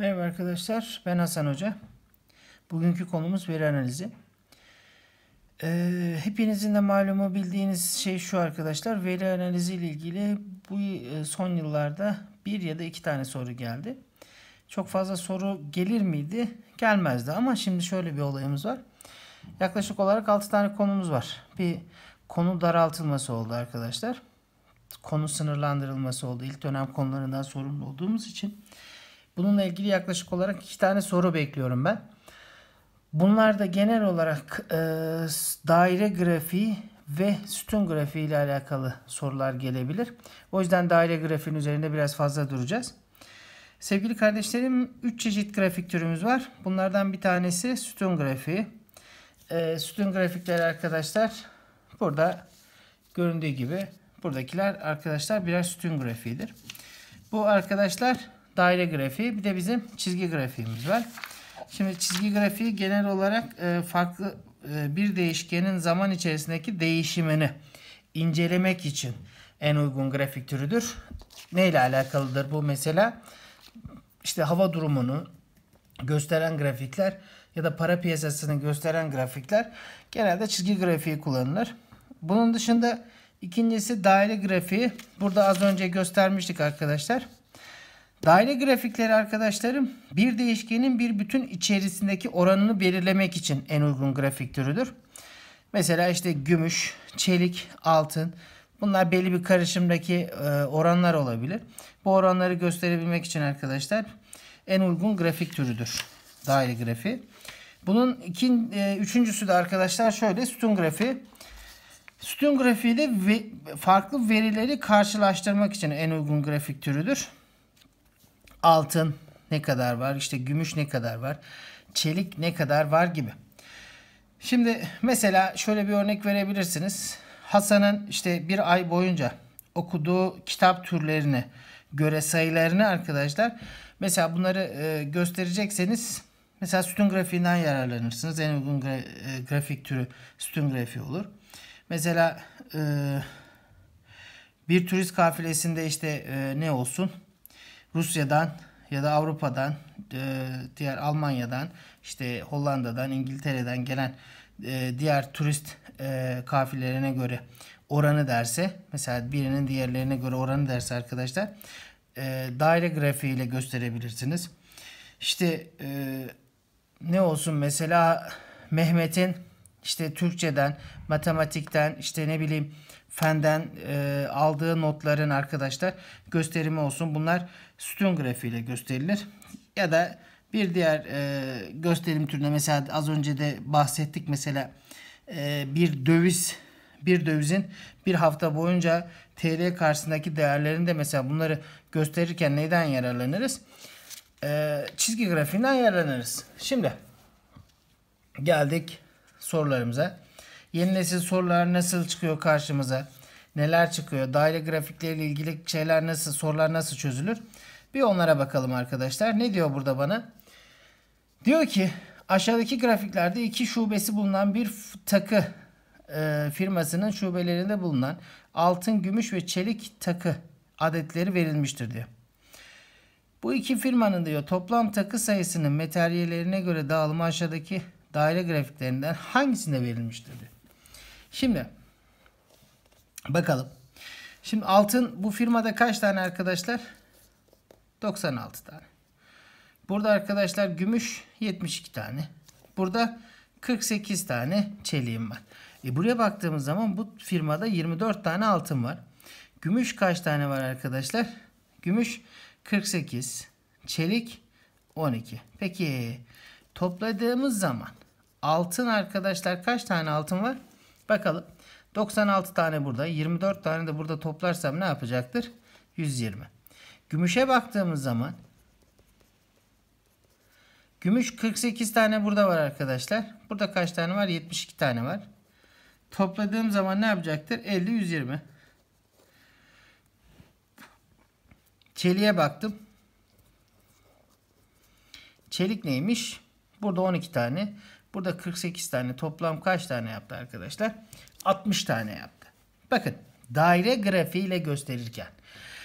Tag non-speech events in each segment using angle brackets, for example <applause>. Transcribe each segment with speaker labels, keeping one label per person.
Speaker 1: Merhaba arkadaşlar, ben Hasan Hoca. Bugünkü konumuz veri analizi. Ee, hepinizin de malumu bildiğiniz şey şu arkadaşlar, veri analizi ile ilgili bu e, son yıllarda bir ya da iki tane soru geldi. Çok fazla soru gelir miydi? Gelmezdi ama şimdi şöyle bir olayımız var. Yaklaşık olarak 6 tane konumuz var. Bir konu daraltılması oldu arkadaşlar. Konu sınırlandırılması oldu. İlk dönem konularından sorumlu olduğumuz için. Bununla ilgili yaklaşık olarak iki tane soru bekliyorum ben. Bunlar da genel olarak e, daire grafiği ve sütun grafiği ile alakalı sorular gelebilir. O yüzden daire grafiğin üzerinde biraz fazla duracağız. Sevgili kardeşlerim 3 çeşit grafik türümüz var. Bunlardan bir tanesi sütun grafiği. E, sütun grafikleri arkadaşlar burada göründüğü gibi buradakiler arkadaşlar birer sütun grafiğidir. Bu arkadaşlar daire grafiği bir de bizim çizgi grafiğimiz var. Şimdi çizgi grafiği genel olarak e, farklı e, bir değişkenin zaman içerisindeki değişimini incelemek için en uygun grafik türüdür. Neyle alakalıdır bu mesela? İşte hava durumunu gösteren grafikler ya da para piyasasını gösteren grafikler genelde çizgi grafiği kullanılır. Bunun dışında ikincisi daire grafiği. Burada az önce göstermiştik arkadaşlar. Daire grafikleri arkadaşlarım bir değişkenin bir bütün içerisindeki oranını belirlemek için en uygun grafik türüdür. Mesela işte gümüş, çelik, altın bunlar belli bir karışımdaki e, oranlar olabilir. Bu oranları gösterebilmek için arkadaşlar en uygun grafik türüdür daire grafiği. Bunun ikin, e, üçüncüsü de arkadaşlar şöyle sütun grafiği. Sütun grafiği de farklı verileri karşılaştırmak için en uygun grafik türüdür altın ne kadar var, işte gümüş ne kadar var, çelik ne kadar var gibi. Şimdi mesela şöyle bir örnek verebilirsiniz. Hasan'ın işte bir ay boyunca okuduğu kitap türlerini göre sayılarını arkadaşlar mesela bunları e, gösterecekseniz mesela sütun grafiğinden yararlanırsınız. En uygun gra e, grafik türü sütun grafiği olur. Mesela e, bir turist kafilesinde işte e, ne olsun? Rusya'dan ya da Avrupa'dan, e, diğer Almanya'dan, işte Hollanda'dan, İngiltere'den gelen e, diğer turist e, kafilerine göre oranı derse, mesela birinin diğerlerine göre oranı derse arkadaşlar, daire grafiği ile gösterebilirsiniz. İşte ne olsun mesela Mehmet'in işte Türkçeden, matematikten, işte ne bileyim fenden e, aldığı notların arkadaşlar gösterimi olsun. Bunlar sütun grafiğiyle gösterilir. Ya da bir diğer e, gösterim türüne mesela az önce de bahsettik mesela e, bir döviz bir dövizin bir hafta boyunca TL karşısındaki değerlerini de mesela bunları gösterirken neden yararlanırız? E, çizgi grafiğinden yararlanırız. Şimdi geldik sorularımıza. Yeni nesil sorular nasıl çıkıyor karşımıza? Neler çıkıyor? Daire grafikleriyle ilgili şeyler nasıl, sorular nasıl çözülür? Bir onlara bakalım arkadaşlar. Ne diyor burada bana? Diyor ki aşağıdaki grafiklerde iki şubesi bulunan bir takı e, firmasının şubelerinde bulunan altın, gümüş ve çelik takı adetleri verilmiştir diyor. Bu iki firmanın diyor toplam takı sayısının materyallerine göre dağılımı aşağıdaki daire grafiklerinden hangisinde verilmiştir diyor. Şimdi bakalım. Şimdi altın bu firmada kaç tane arkadaşlar? 96 tane. Burada arkadaşlar gümüş 72 tane. Burada 48 tane çeliğim var. E buraya baktığımız zaman bu firmada 24 tane altın var. Gümüş kaç tane var arkadaşlar? Gümüş 48, çelik 12. Peki topladığımız zaman altın arkadaşlar kaç tane altın var? Bakalım. 96 tane burada. 24 tane de burada toplarsam ne yapacaktır? 120. Gümüşe baktığımız zaman gümüş 48 tane burada var arkadaşlar. Burada kaç tane var? 72 tane var. Topladığım zaman ne yapacaktır? 50 120. Çeliğe baktım. Çelik neymiş? Burada 12 tane. Burada 48 tane toplam kaç tane yaptı arkadaşlar? 60 tane yaptı. Bakın daire grafiğiyle gösterirken.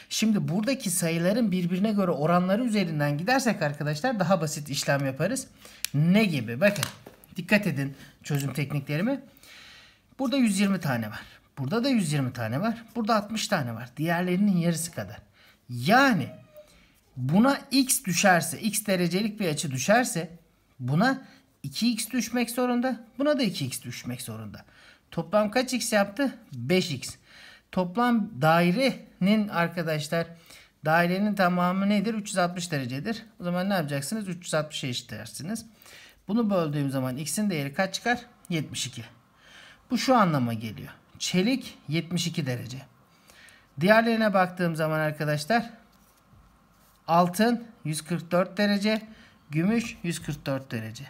Speaker 1: Şimdi buradaki sayıların birbirine göre oranları üzerinden gidersek arkadaşlar daha basit işlem yaparız. Ne gibi? Bakın dikkat edin çözüm tekniklerimi. Burada 120 tane var. Burada da 120 tane var. Burada 60 tane var. Diğerlerinin yarısı kadar. Yani buna x düşerse, x derecelik bir açı düşerse buna 2x düşmek zorunda. Buna da 2x düşmek zorunda. Toplam kaç x yaptı? 5x. Toplam dairenin arkadaşlar dairenin tamamı nedir? 360 derecedir. O zaman ne yapacaksınız? 360'a eşitlersiniz. Bunu böldüğüm zaman x'in değeri kaç çıkar? 72. Bu şu anlama geliyor. Çelik 72 derece. Diğerlerine baktığım zaman arkadaşlar altın 144 derece, gümüş 144 derece.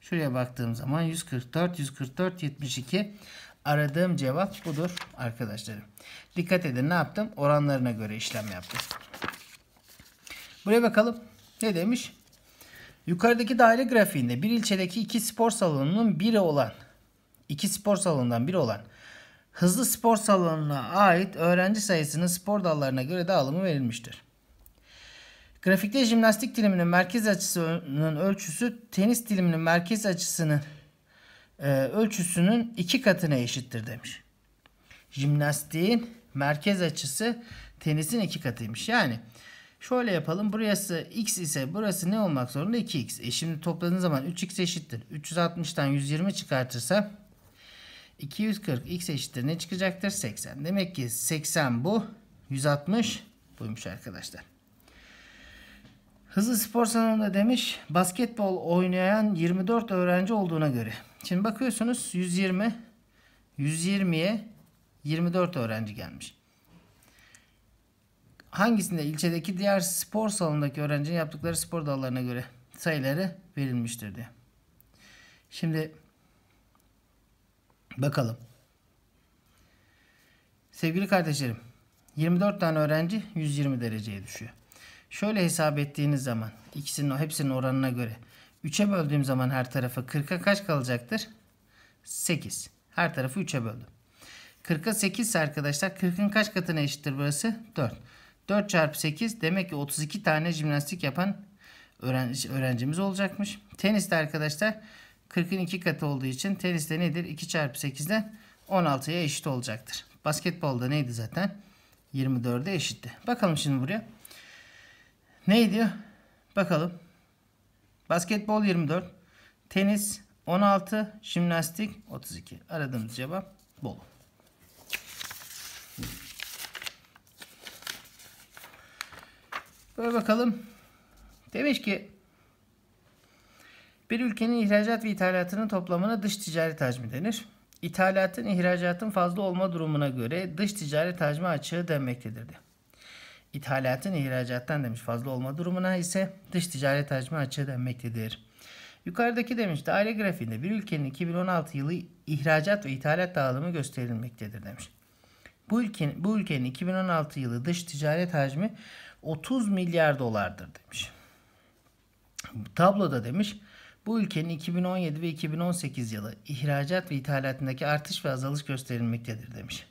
Speaker 1: Şuraya baktığım zaman 144, 144, 72. Aradığım cevap budur arkadaşlarım. Dikkat edin ne yaptım? Oranlarına göre işlem yaptım. Buraya bakalım. Ne demiş? Yukarıdaki daire grafiğinde bir ilçedeki iki spor salonunun biri olan, iki spor salonundan biri olan hızlı spor salonuna ait öğrenci sayısının spor dallarına göre dağılımı verilmiştir. Grafikte jimnastik diliminin merkez açısının ölçüsü tenis diliminin merkez açısının e, ölçüsünün iki katına eşittir demiş. Jimnastiğin merkez açısı tenisin iki katıymış. Yani şöyle yapalım. Burası x ise burası ne olmak zorunda? 2x. E şimdi topladığın zaman 3x eşittir. 360'tan 120 çıkartırsa 240 x eşittir ne çıkacaktır? 80. Demek ki 80 bu. 160 buymuş arkadaşlar. Hızlı spor salonunda demiş basketbol oynayan 24 öğrenci olduğuna göre. Şimdi bakıyorsunuz 120, 120'ye 24 öğrenci gelmiş. Hangisinde ilçedeki diğer spor salonundaki öğrencinin yaptıkları spor dallarına göre sayıları verilmiştir diye. Şimdi bakalım. Sevgili kardeşlerim 24 tane öğrenci 120 dereceye düşüyor. Şöyle hesap ettiğiniz zaman ikisinin hepsinin oranına göre 3'e böldüğüm zaman her tarafı 40'a kaç kalacaktır? 8. Her tarafı 3'e böldüm. 40'a 8 arkadaşlar 40'ın kaç katına eşittir burası? 4. 4 çarpı 8 demek ki 32 tane jimnastik yapan öğrencimiz olacakmış. Teniste arkadaşlar 40'ın 2 katı olduğu için teniste nedir? 2 çarpı 8'den 16'ya eşit olacaktır. Basketbolda neydi zaten? 24'e eşitti. Bakalım şimdi buraya. Ne diyor? Bakalım. Basketbol 24. Tenis 16. Jimnastik 32. Aradığımız cevap bol. Böyle bakalım. Demiş ki bir ülkenin ihracat ve ithalatının toplamına dış ticaret hacmi denir. İthalatın ihracatın fazla olma durumuna göre dış ticaret hacmi açığı denmektedir. De. İthalatın ihracattan demiş fazla olma durumuna ise dış ticaret hacmi açığı denmektedir. Yukarıdaki demiş daire grafiğinde bir ülkenin 2016 yılı ihracat ve ithalat dağılımı gösterilmektedir demiş. Bu ülkenin, bu ülkenin 2016 yılı dış ticaret hacmi 30 milyar dolardır demiş. Tabloda demiş bu ülkenin 2017 ve 2018 yılı ihracat ve ithalatındaki artış ve azalış gösterilmektedir demiş.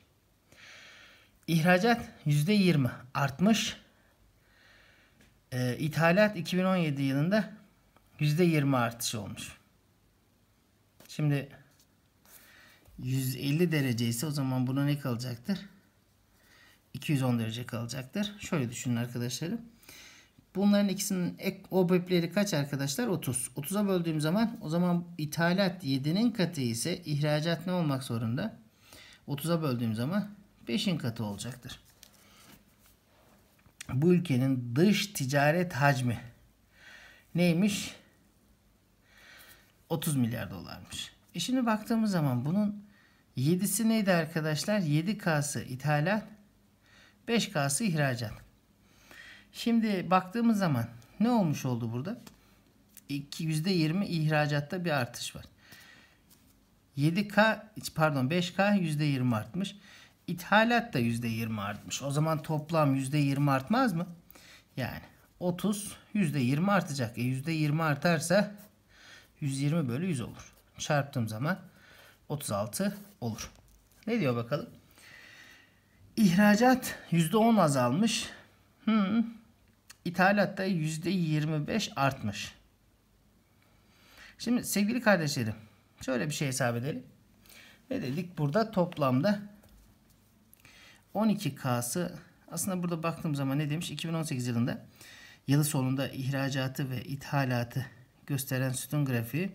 Speaker 1: İhracat %20 artmış. E, ithalat 2017 yılında %20 artış olmuş. Şimdi 150 derece ise o zaman buna ne kalacaktır? 210 derece kalacaktır. Şöyle düşünün arkadaşlarım. Bunların ikisinin ek, o bölpleri kaç arkadaşlar? 30. 30'a böldüğüm zaman o zaman ithalat 7'nin katı ise ihracat ne olmak zorunda? 30'a böldüğüm zaman 5'in katı olacaktır. Bu ülkenin dış ticaret hacmi neymiş? 30 milyar dolarmış. E şimdi baktığımız zaman bunun 7'si neydi arkadaşlar? 7K'sı ithalat, 5K'sı ihracat. Şimdi baktığımız zaman ne olmuş oldu burada? %20 ihracatta bir artış var. 7K pardon 5K %20 artmış. İthalat da %20 artmış. O zaman toplam %20 artmaz mı? Yani 30 %20 artacak. E %20 artarsa 120 bölü 100 olur. Çarptığım zaman 36 olur. Ne diyor bakalım? İhracat %10 azalmış. Hmm. İthalat da %25 artmış. Şimdi sevgili kardeşlerim şöyle bir şey hesap edelim. Ne dedik? Burada toplamda 12K'sı aslında burada baktığım zaman ne demiş? 2018 yılında yılı sonunda ihracatı ve ithalatı gösteren sütun grafiği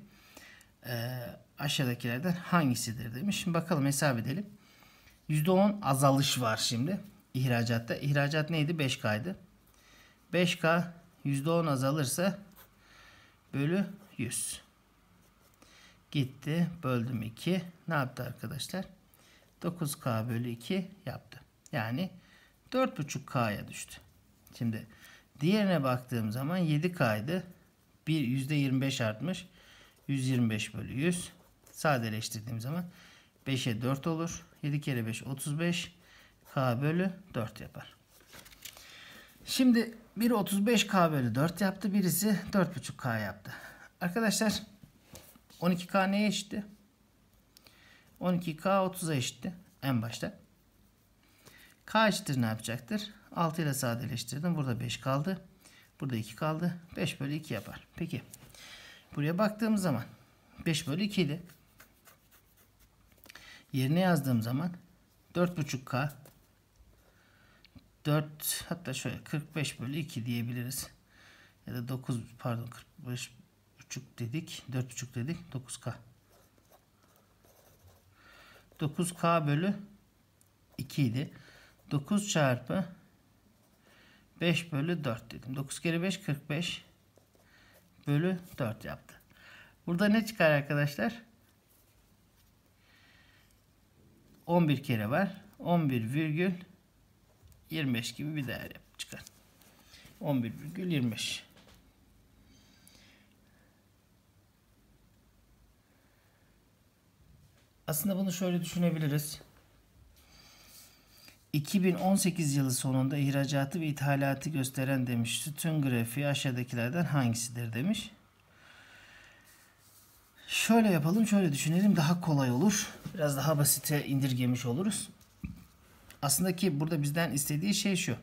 Speaker 1: e, aşağıdakilerden hangisidir demiş. Şimdi bakalım hesap edelim. %10 azalış var şimdi ihracatta. İhracat neydi? 5K'ydı. 5K %10 azalırsa bölü 100. Gitti. Böldüm 2. Ne yaptı arkadaşlar? 9K bölü 2 yaptı. Yani 4,5K'ya düştü. Şimdi diğerine baktığım zaman 7K'ydı. Bir %25 artmış. 125 bölü 100. Sadeleştirdiğim zaman 5'e 4 olur. 7 kere 5 35. K bölü 4 yapar. Şimdi biri 35K bölü 4 yaptı. Birisi 4,5K yaptı. Arkadaşlar 12K neye eşitti? 12K 30'a eşitti en başta. K eşittir ne yapacaktır? 6 ile sadeleştirdim. Burada 5 kaldı. Burada 2 kaldı. 5 bölü 2 yapar. Peki. Buraya baktığımız zaman 5 bölü 2 ile yerine yazdığım zaman 4.5K 4 hatta şöyle 45 bölü 2 diyebiliriz. Ya da 9 pardon 45 buçuk dedik. 4 buçuk dedik. 9K. 9K bölü 2 idi. 9 çarpı 5 bölü 4 dedim. 9 kere 5 45 bölü 4 yaptı. Burada ne çıkar arkadaşlar? 11 kere var. 11 virgül 25 gibi bir değer yap çıkar. 11 virgül 25. Aslında bunu şöyle düşünebiliriz. 2018 yılı sonunda ihracatı ve ithalatı gösteren demiş sütun grafiği aşağıdakilerden hangisidir demiş. Şöyle yapalım, şöyle düşünelim daha kolay olur. Biraz daha basite indirgemiş oluruz. Aslında ki burada bizden istediği şey şu.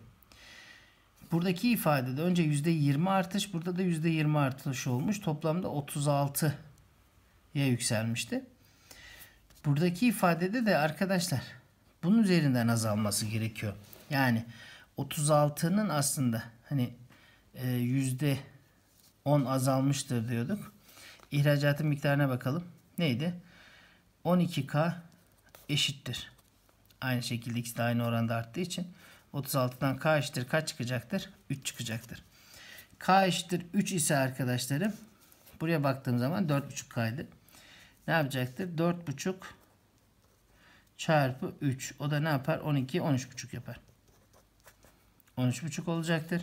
Speaker 1: Buradaki ifadede önce %20 artış, burada da %20 artış olmuş. Toplamda 36'ya yükselmişti. Buradaki ifadede de arkadaşlar bunun üzerinden azalması gerekiyor. Yani 36'nın aslında hani e, yüzde 10 azalmıştır diyorduk. İhracatın miktarına bakalım. Neydi? 12K eşittir. Aynı şekilde ikisi de aynı oranda arttığı için 36'dan K eşittir kaç çıkacaktır? 3 çıkacaktır. K eşittir 3 ise arkadaşlarım buraya baktığım zaman 4.5K'ydı. Ne yapacaktır? 4.5 çarpı 3. O da ne yapar? 12, 13,5 yapar. 13,5 olacaktır.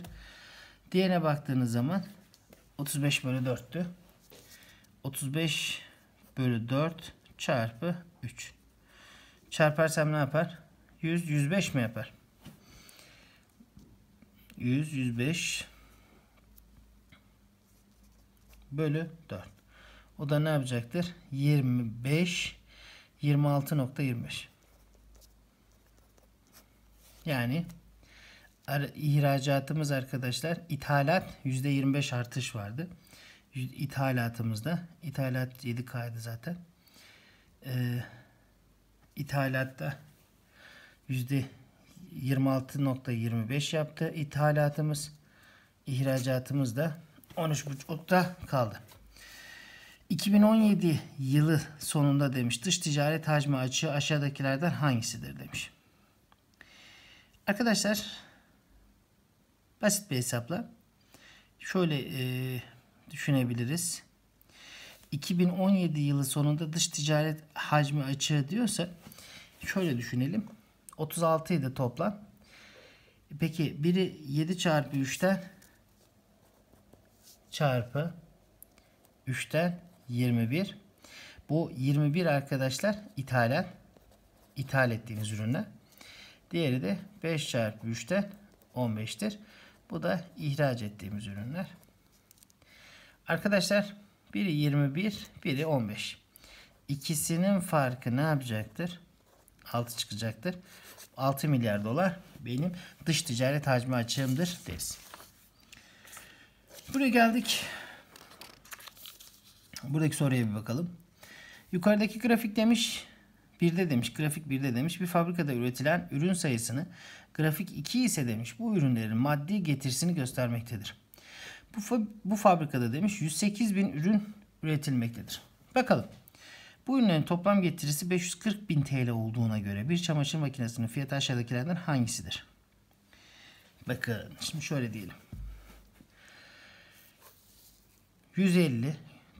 Speaker 1: Diğerine baktığınız zaman 35 bölü 4'tü. 35 bölü 4 çarpı 3. Çarparsam ne yapar? 100, 105 mi yapar? 100, 105 bölü 4. O da ne yapacaktır? 25 26.25. Yani ihracatımız arkadaşlar ithalat %25 artış vardı. İthalatımızda ithalat 7 kaydı zaten. Ee, ithalatta %26.25 yaptı ithalatımız. İhracatımız da 13.5'ta kaldı. 2017 yılı sonunda demiş dış ticaret hacmi açığı aşağıdakilerden hangisidir demiş. Arkadaşlar basit bir hesapla şöyle e, düşünebiliriz. 2017 yılı sonunda dış ticaret hacmi açığı diyorsa şöyle düşünelim. 36 idi toplam. E, peki biri 7 çarpı 3'ten çarpı 3'ten 21. Bu 21 arkadaşlar ithalen ithal ettiğimiz ürünler. Diğeri de 5 çarpı 3'ten 15'tir. Bu da ihraç ettiğimiz ürünler. Arkadaşlar biri 21, biri 15. İkisinin farkı ne yapacaktır? 6 çıkacaktır. 6 milyar dolar benim dış ticaret hacmi açığımdır deriz. Buraya geldik. Buradaki soruya bir bakalım. Yukarıdaki grafik demiş birde demiş grafik birde demiş bir fabrikada üretilen ürün sayısını grafik 2 ise demiş bu ürünlerin maddi getirisini göstermektedir. Bu, bu fabrikada demiş 108 bin ürün üretilmektedir. Bakalım. Bu ürünlerin toplam getirisi 540 bin TL olduğuna göre bir çamaşır makinesinin fiyatı aşağıdakilerden hangisidir? Bakın şimdi şöyle diyelim. 150,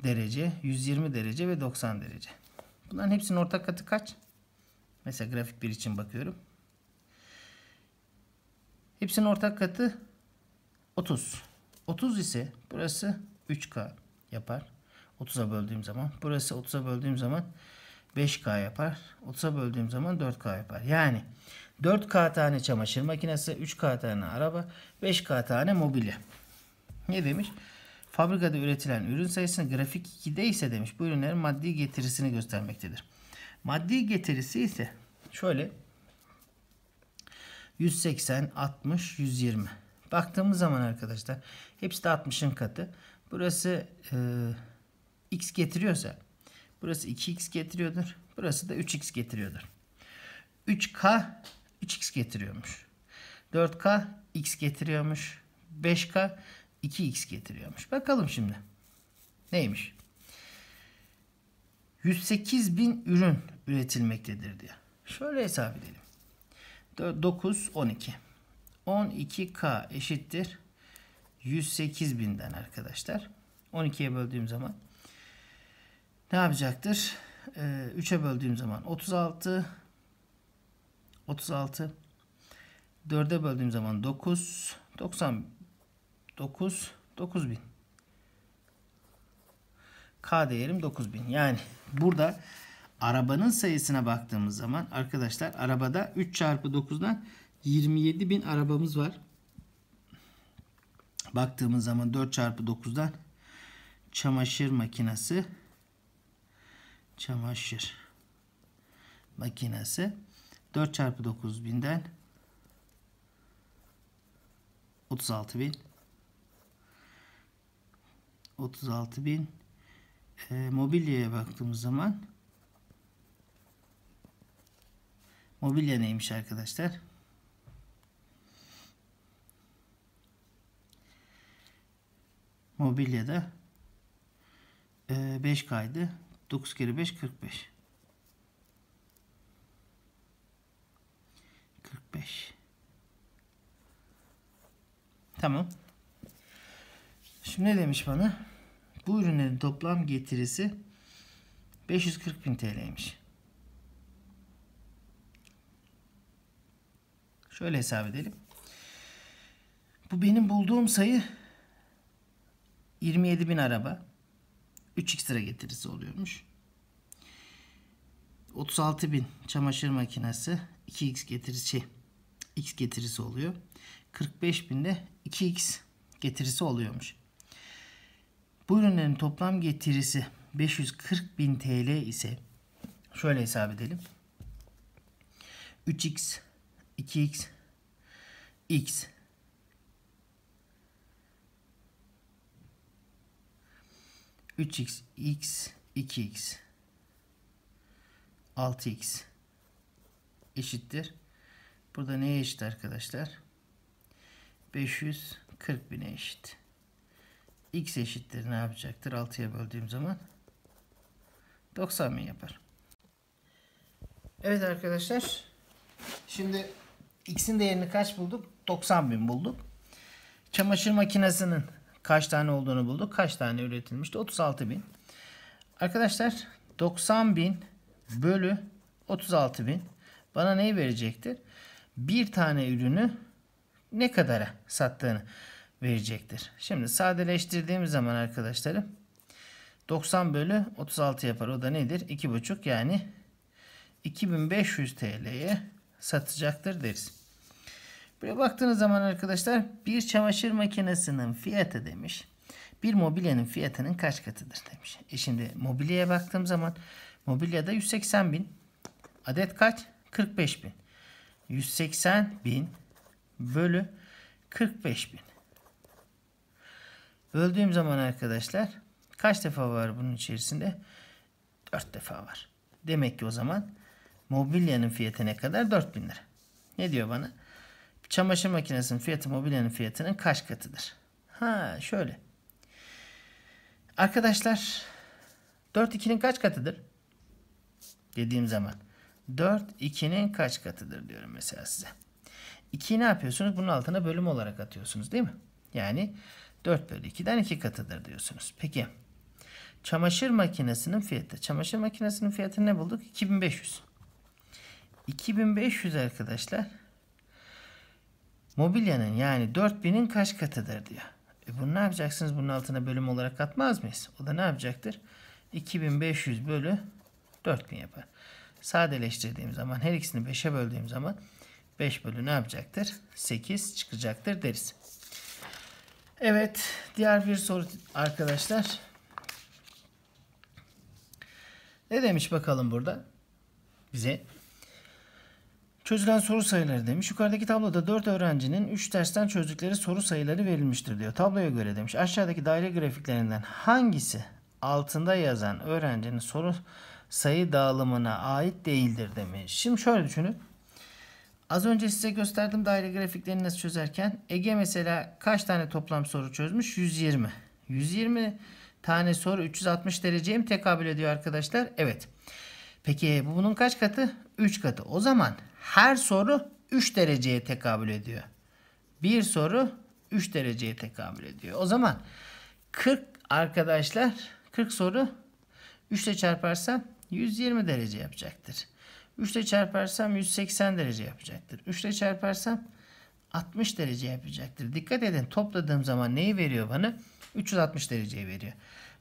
Speaker 1: derece, 120 derece ve 90 derece. Bunların hepsinin ortak katı kaç? Mesela grafik 1 için bakıyorum. Hepsinin ortak katı 30. 30 ise burası 3K yapar. 30'a böldüğüm zaman. Burası 30'a böldüğüm zaman 5K yapar. 30'a böldüğüm zaman 4K yapar. Yani 4K tane çamaşır makinesi, 3K tane araba, 5K tane mobilya. Ne demiş? Fabrikada üretilen ürün sayısını grafik 2'de ise demiş bu ürünlerin maddi getirisini göstermektedir. Maddi getirisi ise şöyle 180, 60, 120. Baktığımız zaman arkadaşlar hepsi de 60'ın katı. Burası e, x getiriyorsa burası 2x getiriyordur. Burası da 3x getiriyordur. 3k 3x getiriyormuş. 4k x getiriyormuş. 5k 2x getiriyormuş. Bakalım şimdi. Neymiş? 108 bin ürün üretilmektedir diye. Şöyle hesap edelim. 9, 12. 12K eşittir. 108 binden arkadaşlar. 12'ye böldüğüm zaman ne yapacaktır? 3'e ee, böldüğüm zaman 36 36 4'e böldüğüm zaman 9 90 9 9000. K değerim 9000. Yani burada arabanın sayısına baktığımız zaman arkadaşlar arabada 3 çarpı 9'dan 27.000 arabamız var. Baktığımız zaman 4 çarpı 9'dan çamaşır makinesi çamaşır makinesi 4 çarpı 9000'den 36.000 36 bin e, mobilyaya baktığımız zaman mobilya neymiş arkadaşlar? Mobilyada e, 5 kaydı. 9 kere 5 45. 45. Tamam. Şimdi ne demiş bana? Bu ürünlerin toplam getirisi 540 bin TL'ymiş. Şöyle hesap edelim. Bu benim bulduğum sayı 27 bin araba. 3 ekstra getirisi oluyormuş. 36 bin çamaşır makinesi 2x getirisi x getirisi oluyor. 45 bin de 2x getirisi oluyormuş. Bu ürünlerin toplam getirisi 540 bin TL ise şöyle hesap edelim. 3x, 2x, x 3 x x 2 x 6 x eşittir. Burada neye eşit arkadaşlar? 540 bine eşit x eşittir ne yapacaktır? 6'ya böldüğüm zaman 90 bin yapar. Evet arkadaşlar. Şimdi x'in değerini kaç bulduk? 90 bin bulduk. Çamaşır makinesinin kaç tane olduğunu bulduk. Kaç tane üretilmişti? 36 bin. Arkadaşlar 90 bin bölü 36 bin bana neyi verecektir? Bir tane ürünü ne kadara sattığını verecektir. Şimdi sadeleştirdiğimiz zaman arkadaşlarım 90 bölü 36 yapar. O da nedir? 2,5 yani 2500 TL'ye satacaktır deriz. Buraya baktığınız zaman arkadaşlar bir çamaşır makinesinin fiyatı demiş. Bir mobilyanın fiyatının kaç katıdır demiş. E şimdi mobilyaya baktığım zaman mobilyada 180 bin. Adet kaç? 45 bin. 180 bin bölü 45 bin. Böldüğüm zaman arkadaşlar kaç defa var bunun içerisinde? 4 defa var. Demek ki o zaman mobilyanın fiyatı ne kadar? 4000 lira. Ne diyor bana? Çamaşır makinesinin fiyatı mobilyanın fiyatının kaç katıdır? Ha şöyle. Arkadaşlar 4 2'nin kaç katıdır? Dediğim zaman 4 2'nin kaç katıdır diyorum mesela size. 2'yi ne yapıyorsunuz? Bunun altına bölüm olarak atıyorsunuz değil mi? Yani 4 bölü 2'den 2 katıdır diyorsunuz. Peki çamaşır makinesinin fiyatı. Çamaşır makinesinin fiyatı ne bulduk? 2500. 2500 arkadaşlar mobilyanın yani 4000'in kaç katıdır diyor. E bunu ne yapacaksınız? Bunun altına bölüm olarak atmaz mıyız? O da ne yapacaktır? 2500 bölü 4000 yapar. Sadeleştirdiğim zaman her ikisini 5'e böldüğüm zaman 5 bölü ne yapacaktır? 8 çıkacaktır deriz. Evet, diğer bir soru arkadaşlar. Ne demiş bakalım burada? Bize Çözülen soru sayıları demiş. Yukarıdaki tabloda 4 öğrencinin 3 dersten çözdükleri soru sayıları verilmiştir diyor. Tabloya göre demiş. Aşağıdaki daire grafiklerinden hangisi altında yazan öğrencinin soru sayı dağılımına ait değildir demiş. Şimdi şöyle düşünün. Az önce size gösterdim daire grafiklerini nasıl çözerken. Ege mesela kaç tane toplam soru çözmüş? 120. 120 tane soru 360 dereceye mi tekabül ediyor arkadaşlar? Evet. Peki bu bunun kaç katı? 3 katı. O zaman her soru 3 dereceye tekabül ediyor. Bir soru 3 dereceye tekabül ediyor. O zaman 40 arkadaşlar 40 soru 3 ile çarparsam 120 derece yapacaktır. 3 ile çarparsam 180 derece yapacaktır. 3 ile çarparsam 60 derece yapacaktır. Dikkat edin topladığım zaman neyi veriyor bana? 360 dereceyi veriyor.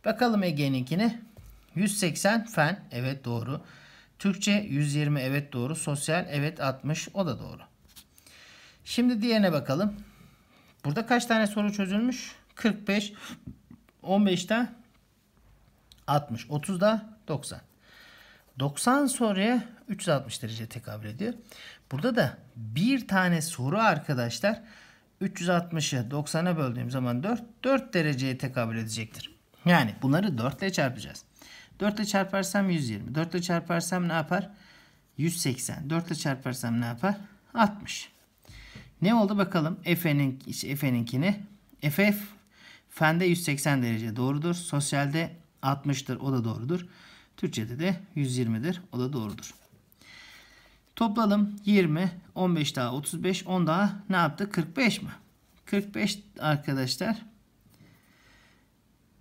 Speaker 1: Bakalım Ege'ninkine. 180 fen evet doğru. Türkçe 120 evet doğru. Sosyal evet 60 o da doğru. Şimdi diğerine bakalım. Burada kaç tane soru çözülmüş? 45, 15'ten 60, 30'da 90. 90 soruya 360 derece tekabül ediyor. Burada da bir tane soru arkadaşlar 360'ı 90'a böldüğüm zaman 4, 4 dereceye tekabül edecektir. Yani bunları 4 ile çarpacağız. 4 ile çarparsam 120. 4 ile çarparsam ne yapar? 180. 4 ile çarparsam ne yapar? 60. Ne oldu bakalım? Efe'nin Efe'ninkini. Efe fende 180 derece doğrudur. Sosyalde 60'tır. O da doğrudur. Türkçe'de de 120'dir. O da doğrudur. Toplalım 20, 15 daha 35, 10 daha ne yaptı? 45 mi? 45 arkadaşlar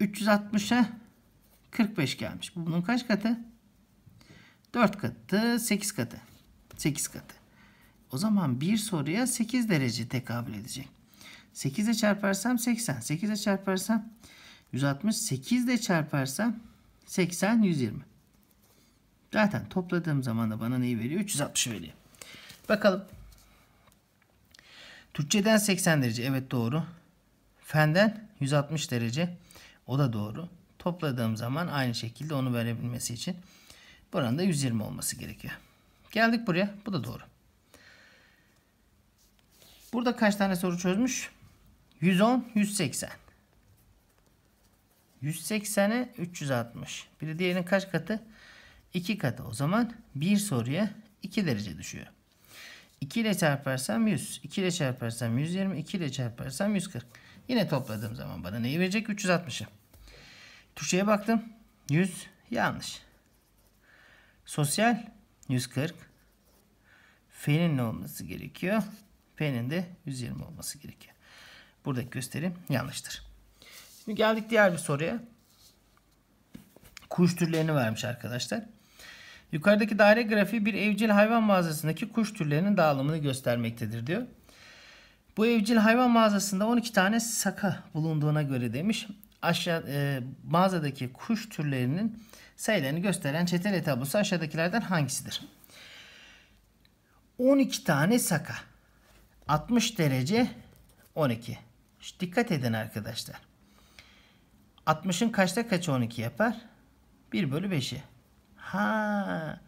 Speaker 1: 360'a 45 gelmiş. Bu bunun kaç katı? 4 katı, 8 katı. 8 katı. O zaman bir soruya 8 derece tekabül edecek. 8 çarparsam 80, 8 çarparsam 160, 8 ile çarparsam 80, 120. Zaten topladığım zaman da bana neyi veriyor? 360 veriyor. Bakalım. Türkçeden 80 derece. Evet doğru. Fenden 160 derece. O da doğru. Topladığım zaman aynı şekilde onu verebilmesi için buranın da 120 olması gerekiyor. Geldik buraya. Bu da doğru. Burada kaç tane soru çözmüş? 110, 180. 180'e 360. Bir diğerinin kaç katı? 2 katı. O zaman bir soruya 2 derece düşüyor. 2 ile çarparsam 100. 2 ile çarparsam 120. 2 ile çarparsam 140. Yine topladığım zaman bana neyi verecek? 360'ı. Tuşeye baktım. 100 yanlış. Sosyal 140. F'nin ne olması gerekiyor? P'nin de 120 olması gerekiyor. Buradaki gösterim yanlıştır. Şimdi geldik diğer bir soruya. Kuş türlerini vermiş arkadaşlar. Yukarıdaki daire grafiği bir evcil hayvan mağazasındaki kuş türlerinin dağılımını göstermektedir diyor. Bu evcil hayvan mağazasında 12 tane saka bulunduğuna göre demiş. Aşağı e, mağazadaki kuş türlerinin sayılarını gösteren çetele tablosu aşağıdakilerden hangisidir? 12 tane saka. 60 derece 12. Şu dikkat edin arkadaşlar. 60'ın kaçta kaçı 12 yapar? 1 bölü 5'i. Ha,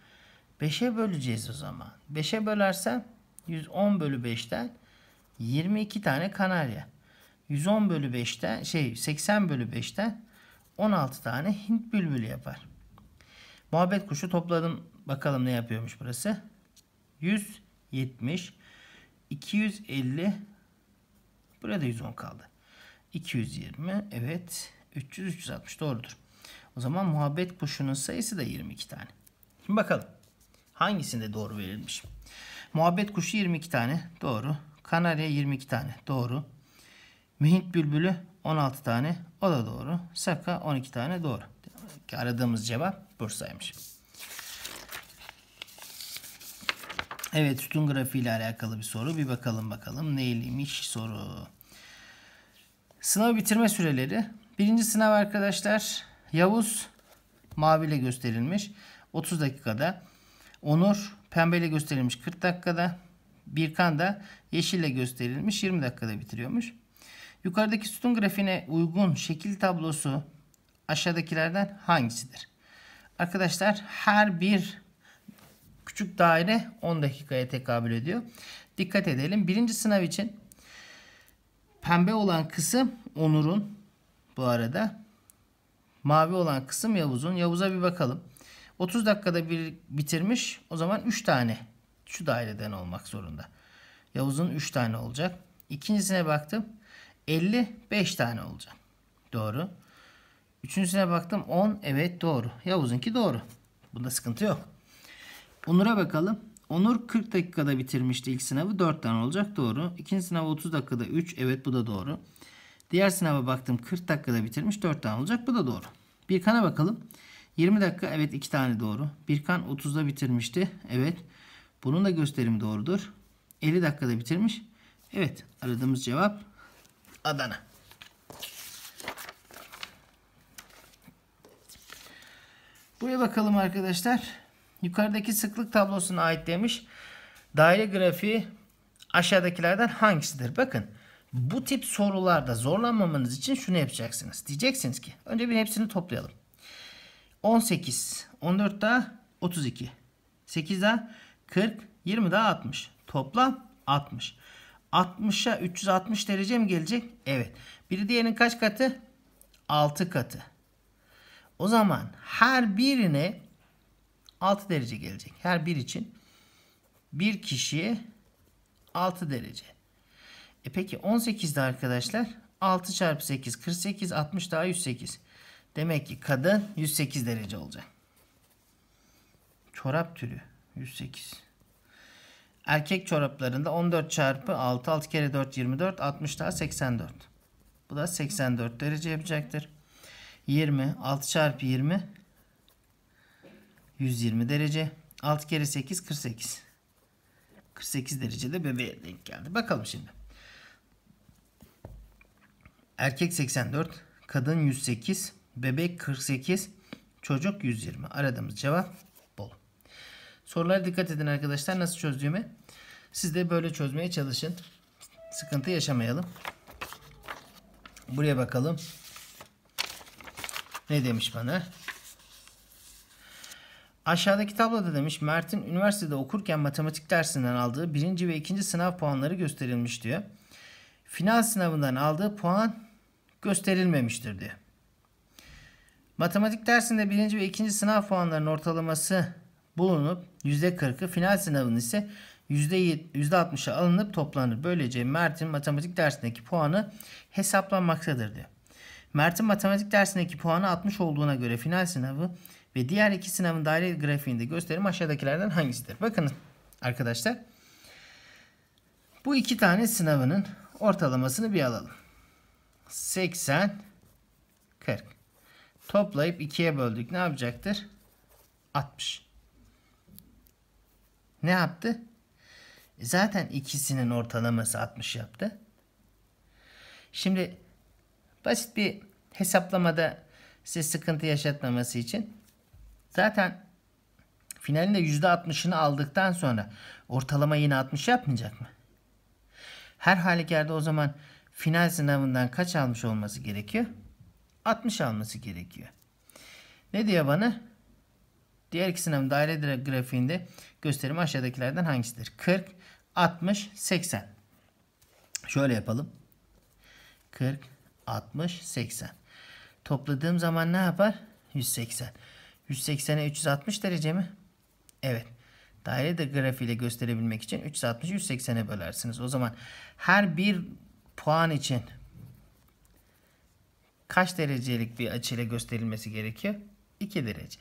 Speaker 1: 5'e böleceğiz o zaman. 5'e bölersem 110 bölü 5'ten 22 tane kanarya. 110 bölü 5'ten şey 80 bölü 5'ten 16 tane Hint bülbülü yapar. Muhabbet kuşu topladım. Bakalım ne yapıyormuş burası. 170 250 burada 110 kaldı. 220 evet 300, 360 doğrudur. O zaman muhabbet kuşunun sayısı da 22 tane. Şimdi bakalım. Hangisinde doğru verilmiş? Muhabbet kuşu 22 tane. Doğru. Kanarya 22 tane. Doğru. Mühint bülbülü 16 tane. O da doğru. Saka 12 tane. Doğru. Aradığımız cevap Bursa'ymış. Evet sütun grafiği ile alakalı bir soru. Bir bakalım bakalım neyliymiş soru. Sınav bitirme süreleri Birinci sınav arkadaşlar Yavuz maviyle gösterilmiş 30 dakikada. Onur pembeyle gösterilmiş 40 dakikada. Birkan da yeşille gösterilmiş 20 dakikada bitiriyormuş. Yukarıdaki sütun grafiğine uygun şekil tablosu aşağıdakilerden hangisidir? Arkadaşlar her bir küçük daire 10 dakikaya tekabül ediyor. Dikkat edelim. Birinci sınav için pembe olan kısım Onur'un bu arada. Mavi olan kısım Yavuz'un. Yavuz'a bir bakalım. 30 dakikada bir bitirmiş. O zaman 3 tane şu daireden olmak zorunda. Yavuz'un 3 tane olacak. İkincisine baktım. 55 tane olacak. Doğru. Üçüncüsüne baktım 10. Evet doğru. Yavuz'unki doğru. Bunda sıkıntı yok. Onur'a bakalım. Onur 40 dakikada bitirmişti ilk sınavı. 4 tane olacak. Doğru. İkinci sınavı 30 dakikada 3. Evet bu da doğru. Diğer sınava baktım 40 dakikada bitirmiş 4 tane olacak. Bu da doğru. Bir kana bakalım. 20 dakika evet 2 tane doğru. Bir kan 30'da bitirmişti. Evet. Bunun da gösterim doğrudur. 50 dakikada bitirmiş. Evet aradığımız cevap Adana. Buraya bakalım arkadaşlar. Yukarıdaki sıklık tablosuna ait demiş. Daire grafiği aşağıdakilerden hangisidir? Bakın bu tip sorularda zorlanmamanız için şunu yapacaksınız. Diyeceksiniz ki önce bir hepsini toplayalım. 18, 14 da 32, 8 da 40, 20 da 60. Toplam 60. 60'a 360 derece mi gelecek? Evet. Biri diğerinin kaç katı? 6 katı. O zaman her birine 6 derece gelecek. Her bir için bir kişiye 6 derece. E peki 18'de arkadaşlar 6 çarpı 8 48 60 daha 108. Demek ki kadın 108 derece olacak. Çorap türü 108. Erkek çoraplarında 14 çarpı 6 6 kere 4 24 60 daha 84. Bu da 84 derece yapacaktır. 20 6 çarpı 20 120 derece. 6 kere 8 48. 48 derecede bebeğe denk geldi. Bakalım şimdi erkek 84, kadın 108, bebek 48, çocuk 120. Aradığımız cevap bol. Sorulara dikkat edin arkadaşlar nasıl çözdüğümü. Siz de böyle çözmeye çalışın. Sıkıntı yaşamayalım. Buraya bakalım. Ne demiş bana? Aşağıdaki tabloda demiş Mert'in üniversitede okurken matematik dersinden aldığı birinci ve ikinci sınav puanları gösterilmiş diyor. Final sınavından aldığı puan gösterilmemiştir diye. Matematik dersinde birinci ve ikinci sınav puanlarının ortalaması bulunup %40'ı final sınavının ise %60'a alınıp toplanır. Böylece Mert'in matematik dersindeki puanı hesaplanmaktadır diye. Mert'in matematik dersindeki puanı 60 olduğuna göre final sınavı ve diğer iki sınavın daire grafiğinde gösterim aşağıdakilerden hangisidir? Bakın arkadaşlar bu iki tane sınavının ortalamasını bir alalım. 80, 40. Toplayıp 2'ye böldük. Ne yapacaktır? 60. Ne yaptı? E, zaten ikisinin ortalaması 60 yaptı. Şimdi basit bir hesaplamada size sıkıntı yaşatmaması için zaten finalin de %60'ını aldıktan sonra ortalama yine 60 yapmayacak mı? Her halükarda o zaman final sınavından kaç almış olması gerekiyor? 60 alması gerekiyor. Ne diyor bana? Diğer iki sınavın daire grafiğinde gösterimi aşağıdakilerden hangisidir? 40, 60, 80. Şöyle yapalım. 40, 60, 80. Topladığım zaman ne yapar? 180. 180'e 360 derece mi? Evet. Daire de grafiğiyle gösterebilmek için 360'ı 180'e bölersiniz. O zaman her bir puan için kaç derecelik bir açıyla gösterilmesi gerekiyor? 2 derece.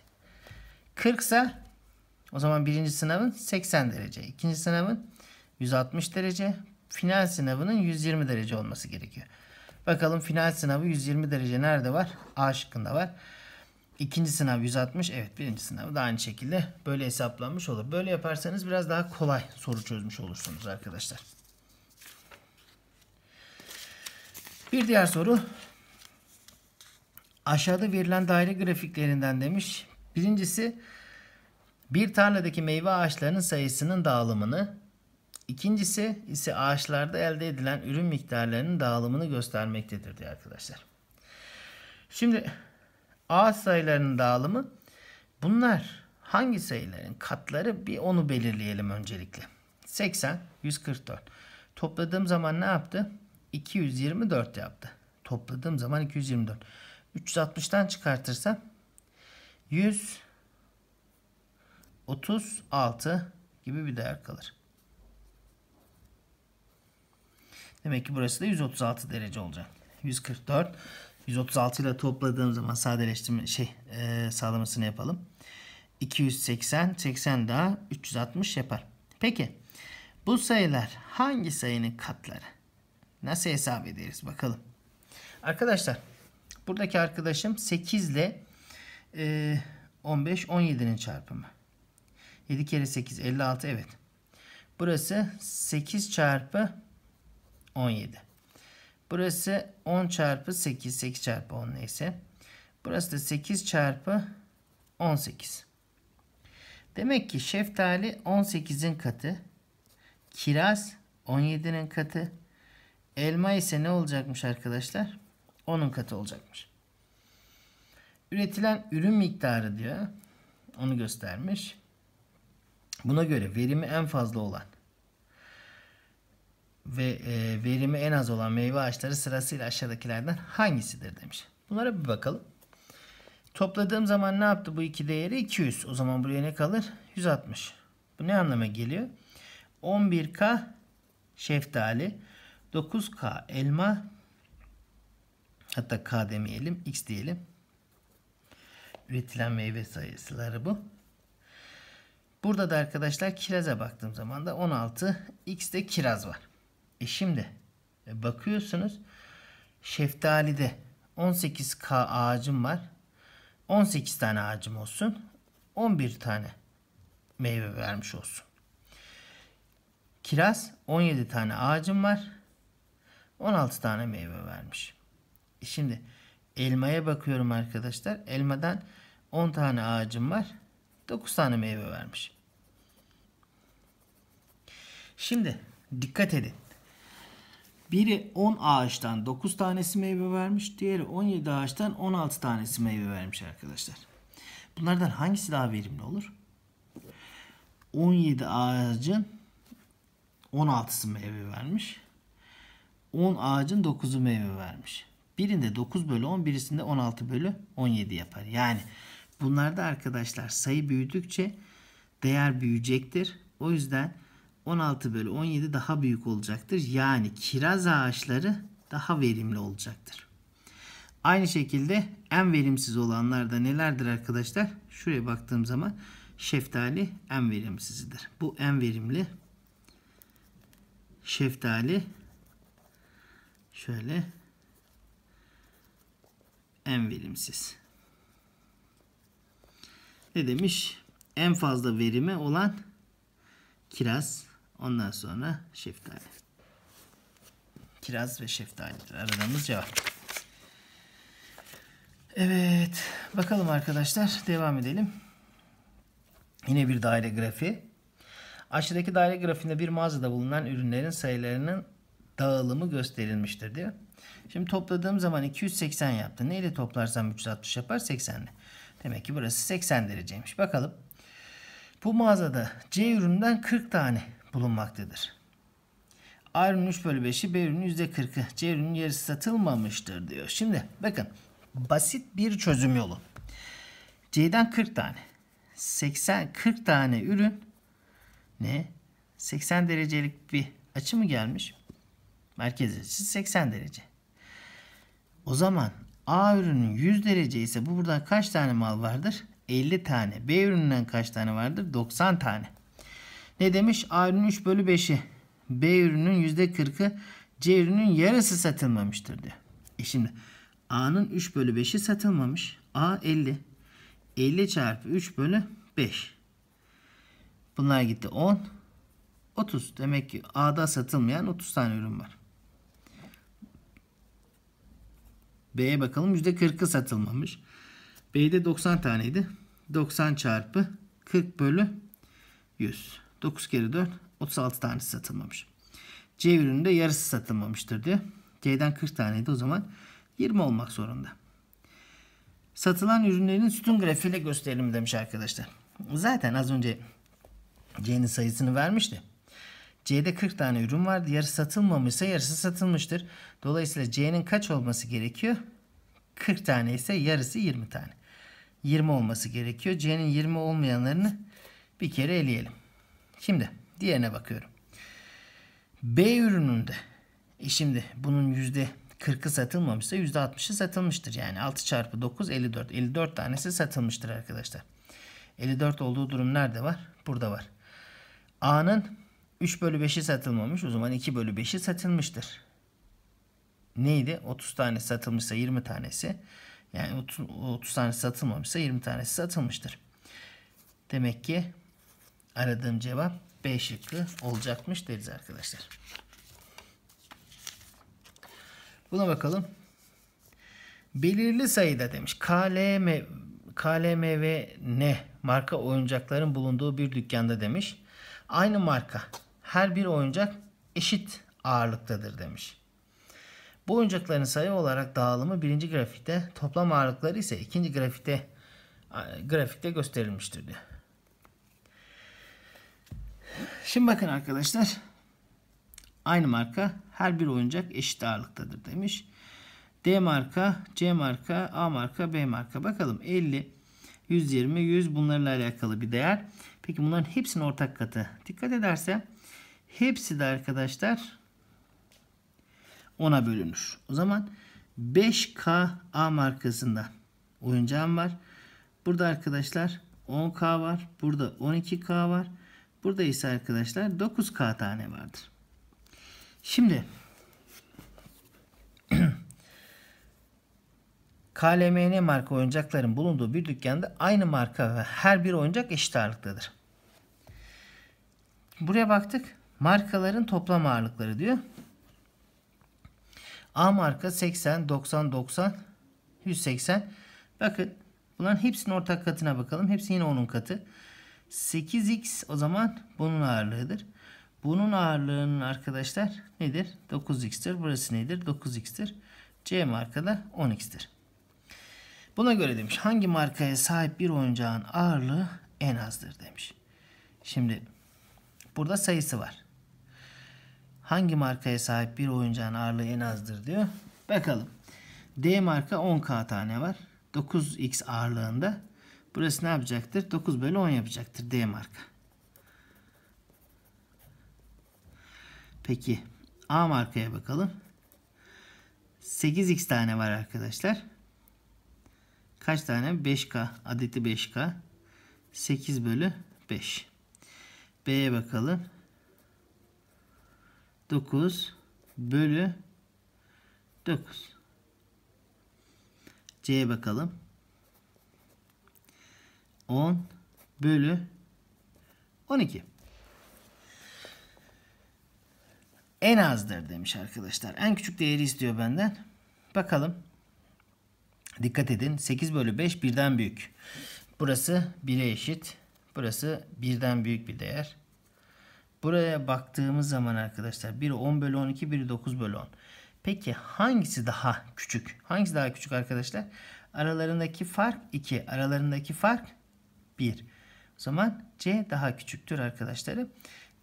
Speaker 1: 40 ise o zaman birinci sınavın 80 derece. ikinci sınavın 160 derece. Final sınavının 120 derece olması gerekiyor. Bakalım final sınavı 120 derece nerede var? A şıkkında var. İkinci sınav 160. Evet birinci sınavı da aynı şekilde böyle hesaplanmış olur. Böyle yaparsanız biraz daha kolay soru çözmüş olursunuz arkadaşlar. Bir diğer soru. Aşağıda verilen daire grafiklerinden demiş. Birincisi bir tarladaki meyve ağaçlarının sayısının dağılımını, ikincisi ise ağaçlarda elde edilen ürün miktarlarının dağılımını göstermektedir diye arkadaşlar. Şimdi ağaç sayılarının dağılımı bunlar hangi sayıların katları bir onu belirleyelim öncelikle. 80, 144. Topladığım zaman ne yaptı? 224 yaptı. Topladığım zaman 224. 360'tan çıkartırsam 136 gibi bir değer kalır. Demek ki burası da 136 derece olacak. 144 136 ile topladığım zaman sadeleştirme şey e, sağlamasını yapalım. 280 80 daha 360 yapar. Peki bu sayılar hangi sayının katları? Nasıl hesap ederiz bakalım. Arkadaşlar buradaki arkadaşım 8 ile e, 15 17'nin çarpımı. 7 kere 8 56 evet. Burası 8 çarpı 17. Burası 10 çarpı 8 8 çarpı 10 neyse. Burası da 8 çarpı 18. Demek ki şeftali 18'in katı. Kiraz 17'nin katı. Elma ise ne olacakmış arkadaşlar? Onun katı olacakmış. Üretilen ürün miktarı diyor. Onu göstermiş. Buna göre verimi en fazla olan ve e, verimi en az olan meyve ağaçları sırasıyla aşağıdakilerden hangisidir demiş. Bunlara bir bakalım. Topladığım zaman ne yaptı bu iki değeri? 200. O zaman buraya ne kalır? 160. Bu ne anlama geliyor? 11K şeftali, 9K elma hatta K demeyelim X diyelim. Üretilen meyve sayısıları bu. Burada da arkadaşlar kiraza baktığım zaman da 16 X'de kiraz var. E şimdi e bakıyorsunuz şeftalide 18K ağacım var. 18 tane ağacım olsun. 11 tane meyve vermiş olsun. Kiraz 17 tane ağacım var. 16 tane meyve vermiş. E şimdi elmaya bakıyorum arkadaşlar. Elmadan 10 tane ağacım var. 9 tane meyve vermiş. Şimdi dikkat edin. Biri 10 ağaçtan 9 tanesi meyve vermiş. Diğeri 17 ağaçtan 16 tanesi meyve vermiş arkadaşlar. Bunlardan hangisi daha verimli olur? 17 ağacın 16'sı meyve vermiş. 10 ağacın 9'u meyve vermiş. Birinde 9 bölü 10 birisinde 16 bölü 17 yapar. Yani bunlarda arkadaşlar sayı büyüdükçe değer büyüyecektir. O yüzden 16 bölü 17 daha büyük olacaktır. Yani kiraz ağaçları daha verimli olacaktır. Aynı şekilde en verimsiz olanlar da nelerdir arkadaşlar? Şuraya baktığım zaman şeftali en verimsizidir. Bu en verimli. Şeftali şöyle en verimsiz. Ne demiş? En fazla verimi olan kiraz, ondan sonra şeftali. Kiraz ve şeftali. aradığımız cevap. Evet, bakalım arkadaşlar devam edelim. Yine bir daire grafiği. Aşağıdaki daire grafiğinde bir mağazada bulunan ürünlerin sayılarının dağılımı gösterilmiştir diyor. Şimdi topladığım zaman 280 yaptı. Neyle toplarsam 360 yapar? 80 80'le. Demek ki burası 80 dereceymiş. Bakalım. Bu mağazada C üründen 40 tane bulunmaktadır. A ürünün 3 bölü 5'i B ürünün %40'ı. C ürünün yarısı satılmamıştır diyor. Şimdi bakın basit bir çözüm yolu. C'den 40 tane. 80 40 tane ürün ne? 80 derecelik bir açı mı gelmiş? Merkez açısı 80 derece. O zaman A ürünün 100 derece ise bu burada kaç tane mal vardır? 50 tane. B ürününden kaç tane vardır? 90 tane. Ne demiş? A ürünün 3 bölü 5'i. B ürünün %40'ı. C ürünün yarısı satılmamıştır diyor. E şimdi A'nın 3 bölü 5'i satılmamış. A 50. 50 çarpı 3 bölü 5. Bunlar gitti 10. 30. Demek ki A'da satılmayan 30 tane ürün var. B'ye bakalım %40'ı satılmamış. B'de 90 taneydi. 90 çarpı 40 bölü 100. 9 kere 4 36 tanesi satılmamış. C ürününde yarısı satılmamıştır diyor. C'den 40 taneydi o zaman 20 olmak zorunda. Satılan ürünlerin sütun grafiğiyle gösterelim demiş arkadaşlar. Zaten az önce C'nin sayısını vermişti. C'de 40 tane ürün vardı. Yarısı satılmamışsa yarısı satılmıştır. Dolayısıyla C'nin kaç olması gerekiyor? 40 tane ise yarısı 20 tane. 20 olması gerekiyor. C'nin 20 olmayanlarını bir kere eleyelim. Şimdi diğerine bakıyorum. B ürününde e şimdi bunun yüzde 40'ı satılmamışsa yüzde 60'ı satılmıştır. Yani 6 çarpı 9 54. 54 tanesi satılmıştır arkadaşlar. 54 olduğu durum nerede var? Burada var. A'nın 3 bölü 5'i satılmamış o zaman 2 bölü 5'i satılmıştır. Neydi? 30 tane satılmışsa 20 tanesi. Yani 30, 30 tane satılmamışsa 20 tanesi satılmıştır. Demek ki aradığım cevap B şıkkı olacakmış deriz arkadaşlar. Buna bakalım. Belirli sayıda demiş. KLM, KLMV ne marka oyuncakların bulunduğu bir dükkanda demiş. Aynı marka her bir oyuncak eşit ağırlıktadır demiş. Bu oyuncakların sayı olarak dağılımı birinci grafikte, toplam ağırlıkları ise ikinci grafikte grafikte gösterilmiştir diyor. Şimdi bakın arkadaşlar. Aynı marka her bir oyuncak eşit ağırlıktadır demiş. D marka, C marka, A marka, B marka. Bakalım 50, 120, 100 bunlarla alakalı bir değer. Peki bunların hepsinin ortak katı. Dikkat ederse Hepsi de arkadaşlar 10'a bölünür. O zaman 5K A markasında oyuncağım var. Burada arkadaşlar 10K var. Burada 12K var. Burada ise arkadaşlar 9K tane vardır. Şimdi <clears throat> KLMN marka oyuncakların bulunduğu bir dükkanda aynı marka ve her bir oyuncak eşit ağırlıktadır. Buraya baktık. Markaların toplam ağırlıkları diyor. A marka 80, 90, 90, 180. Bakın bunların hepsinin ortak katına bakalım. Hepsi yine onun katı. 8x o zaman bunun ağırlığıdır. Bunun ağırlığının arkadaşlar nedir? 9x'tir. Burası nedir? 9x'tir. C markada 10x'tir. Buna göre demiş hangi markaya sahip bir oyuncağın ağırlığı en azdır demiş. Şimdi burada sayısı var hangi markaya sahip bir oyuncağın ağırlığı en azdır diyor. Bakalım. D marka 10K tane var. 9X ağırlığında. Burası ne yapacaktır? 9 bölü 10 yapacaktır D marka. Peki A markaya bakalım. 8X tane var arkadaşlar. Kaç tane? 5K. Adeti 5K. 8 bölü 5. B'ye bakalım. 9 bölü 9. C'ye bakalım. 10 bölü 12. En azdır demiş arkadaşlar. En küçük değeri istiyor benden. Bakalım. Dikkat edin. 8 bölü 5 birden büyük. Burası 1'e eşit. Burası birden büyük bir değer. Buraya baktığımız zaman arkadaşlar biri 10 bölü 12 biri 9 bölü 10. Peki hangisi daha küçük? Hangisi daha küçük arkadaşlar? Aralarındaki fark 2. Aralarındaki fark 1. O zaman C daha küçüktür arkadaşlarım.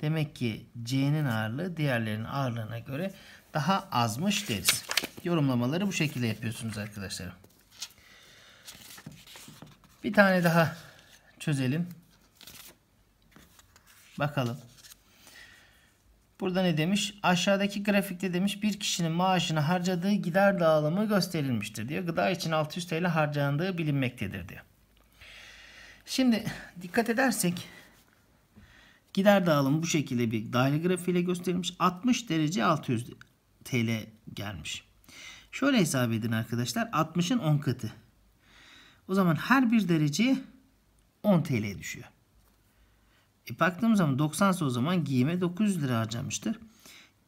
Speaker 1: Demek ki C'nin ağırlığı diğerlerinin ağırlığına göre daha azmış deriz. Yorumlamaları bu şekilde yapıyorsunuz arkadaşlarım. Bir tane daha çözelim. Bakalım. Burada ne demiş? Aşağıdaki grafikte demiş bir kişinin maaşına harcadığı gider dağılımı gösterilmiştir diyor. Gıda için 600 TL harcandığı bilinmektedir diyor. Şimdi dikkat edersek gider dağılımı bu şekilde bir daire grafiğiyle gösterilmiş. 60 derece 600 TL gelmiş. Şöyle hesap edin arkadaşlar. 60'ın 10 katı. O zaman her bir derece 10 TL düşüyor. E baktığımız zaman 90 o zaman giyime 900 lira harcamıştır.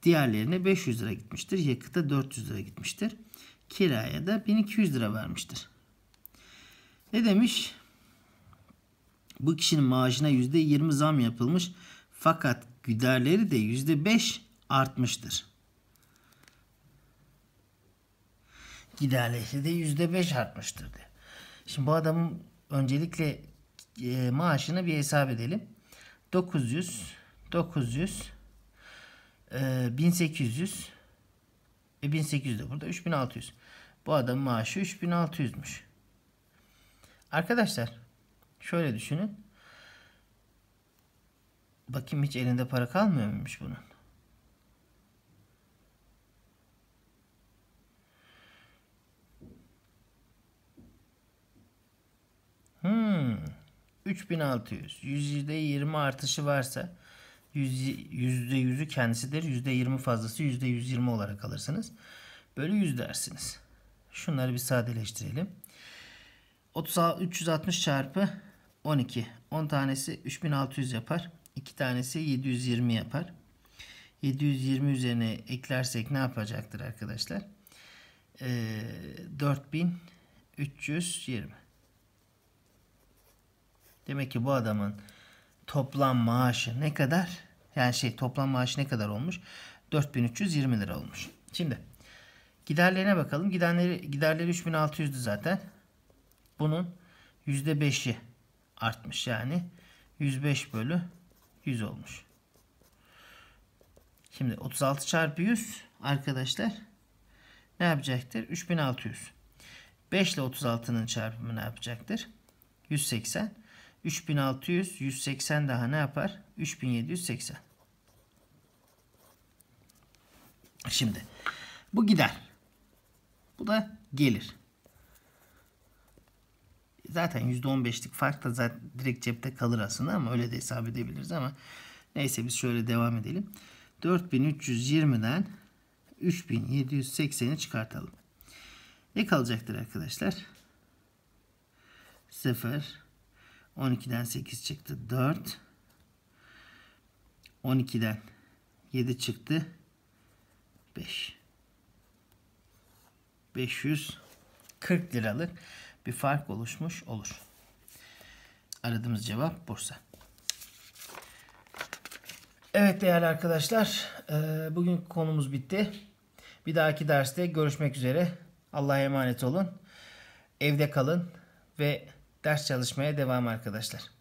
Speaker 1: Diğerlerine 500 lira gitmiştir. Yakıta 400 lira gitmiştir. Kiraya da 1200 lira vermiştir. Ne demiş? Bu kişinin maaşına %20 zam yapılmış fakat güderleri de %5 artmıştır. Giderleri de %5 artmıştır diyor. Şimdi bu adamın öncelikle e, maaşını bir hesap edelim. 900 900 1800 e 1800 e, de burada 3600. Bu adam maaşı 3600'müş. Arkadaşlar şöyle düşünün. Bakayım hiç elinde para kalmıyor muymuş bunun? 3600. %20 artışı varsa %100'ü kendisidir. %20 fazlası %120 olarak alırsınız. Bölü 100 dersiniz. Şunları bir sadeleştirelim. 360 çarpı 12. 10 tanesi 3600 yapar. 2 tanesi 720 yapar. 720 üzerine eklersek ne yapacaktır arkadaşlar? Ee, 4320. Demek ki bu adamın toplam maaşı ne kadar? Yani şey toplam maaşı ne kadar olmuş? 4320 lira olmuş. Şimdi giderlerine bakalım. Giderleri, giderleri 3600'dü zaten. Bunun %5'i artmış yani. 105 bölü 100 olmuş. Şimdi 36 çarpı 100 arkadaşlar ne yapacaktır? 3600. 5 ile 36'nın çarpımı ne yapacaktır? 180. 3600 180 daha ne yapar? 3780. Şimdi bu gider. Bu da gelir. Zaten %15'lik fark da zaten direkt cepte kalır aslında ama öyle de hesap edebiliriz ama neyse biz şöyle devam edelim. 4320'den 3780'i çıkartalım. Ne kalacaktır arkadaşlar? 0 12'den 8 çıktı 4. 12'den 7 çıktı 5. 540 liralık bir fark oluşmuş olur. Aradığımız cevap Bursa. Evet değerli arkadaşlar e, bugün konumuz bitti. Bir dahaki derste görüşmek üzere. Allah'a emanet olun. Evde kalın ve Ders çalışmaya devam arkadaşlar.